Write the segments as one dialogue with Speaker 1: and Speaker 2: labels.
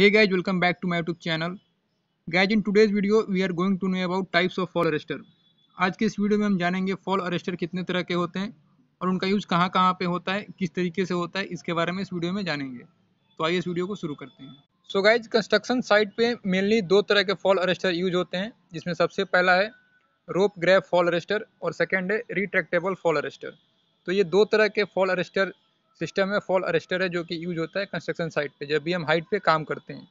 Speaker 1: Hey guys, welcome back to my YouTube channel. Guys, in today's video we are going to know about types of fall arrester. आज के इस video में हम जानेंगे fall arrester कितने तरह के होते हैं और उनका यूज़ कहाँ कहाँ पे होता है किस तरीके से होता है इसके बारे में इस वीडियो में जानेंगे तो आइए इस वीडियो को शुरू करते हैं सो गाइज कंस्ट्रक्शन साइट पे मेनली दो तरह के फॉल अरेस्टर यूज होते हैं जिसमें सबसे पहला है रोप ग्रैफ फॉल अरेस्टर और सेकेंड है रिट्रैक्टेबल फॉल अरेस्टर तो ये दो तरह के फॉल अरेस्टर सिस्टम में फॉल अरेस्टर है जो कि यूज होता है कंस्ट्रक्शन साइट पे जब भी हम हाइट पे काम करते हैं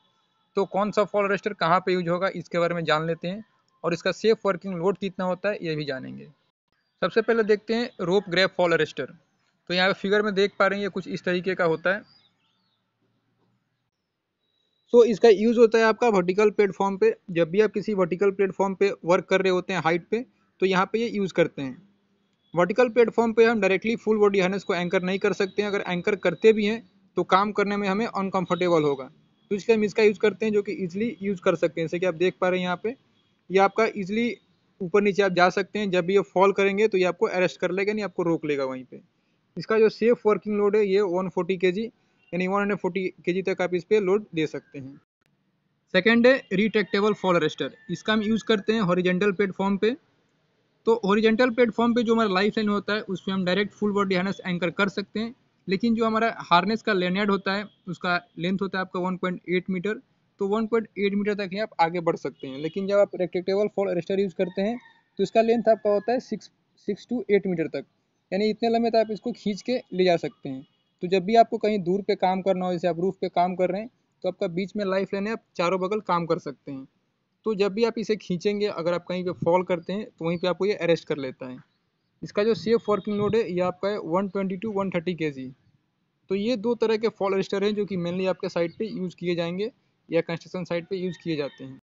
Speaker 1: तो कौन सा फॉल अरेस्टर कहाँ पे यूज होगा इसके बारे में जान लेते हैं और इसका सेफ वर्किंग लोड कितना होता है ये भी जानेंगे सबसे पहले देखते हैं रोप ग्रैप फॉल अरेस्टर तो यहाँ पे फिगर में देख पा रहे हैं ये कुछ इस तरीके का होता है तो इसका यूज़ होता है आपका वर्टिकल प्लेटफॉर्म पे जब भी आप किसी वर्टिकल प्लेटफॉर्म पे वर्क कर रहे होते हैं हाइट पे तो यहाँ पे ये यूज़ करते हैं वर्टिकल प्लेटफॉर्म पे हम डायरेक्टली फुल बॉडी हार्नेस को एंकर नहीं कर सकते हैं अगर एंकर करते भी हैं तो काम करने में हमें अनकंफर्टेबल होगा तो इसलिए हम इसका यूज़ करते हैं जो कि ईजिली यूज़ कर सकते हैं जैसे कि आप देख पा रहे हैं यहाँ पे ये आपका ईजिली ऊपर नीचे आप जा सकते हैं जब भी ये फॉल करेंगे तो ये आपको अरेस्ट कर लेगा नहीं आपको रोक लेगा वहीं पर इसका जो सेफ वर्किंग लोड है ये वन फोर्टी यानी वन हंड्रेड तक आप इस पर लोड दे सकते हैं सेकेंड है रिट्रैक्टेबल फॉल अरेस्टर इसका हम यूज़ करते हैं हॉरिजेंटल प्लेटफॉर्म पे तो ओरिजेंटल प्लेटफॉर्म पे जो हमारा लाइफ लाइन होता है उस पर हम direct full body harness anchor कर सकते हैं लेकिन जो हमारा हार्नेस का लेनेड होता है उसका लेंथ होता है आपका 1.8 मीटर तो 1.8 मीटर तक ही आप आगे बढ़ सकते हैं लेकिन जब आप रेक्टेक्टेबल फॉल रेस्टर यूज़ करते हैं तो इसका लेंथ आपका होता है six six two eight metre तक यानी इतने लंबे तक आप इसको खींच के ले जा सकते हैं तो जब भी आपको कहीं दूर पे काम करना हो जैसे आप रूफ पे काम कर रहे हैं तो आपका बीच में लाइफ लाइन है आप चारों बगल काम कर सकते हैं तो जब भी आप इसे खींचेंगे अगर आप कहीं पे फॉल करते हैं तो वहीं पे आपको ये अरेस्ट कर लेता है इसका जो सेफ वर्किंग लोड है ये आपका है one twenty to one thirty K G तो ये दो तरह के फॉल रजिस्टर हैं जो कि मेनली आपके साइट पे यूज़ किए जाएंगे या कंस्ट्रक्शन साइट पे यूज़ किए जाते हैं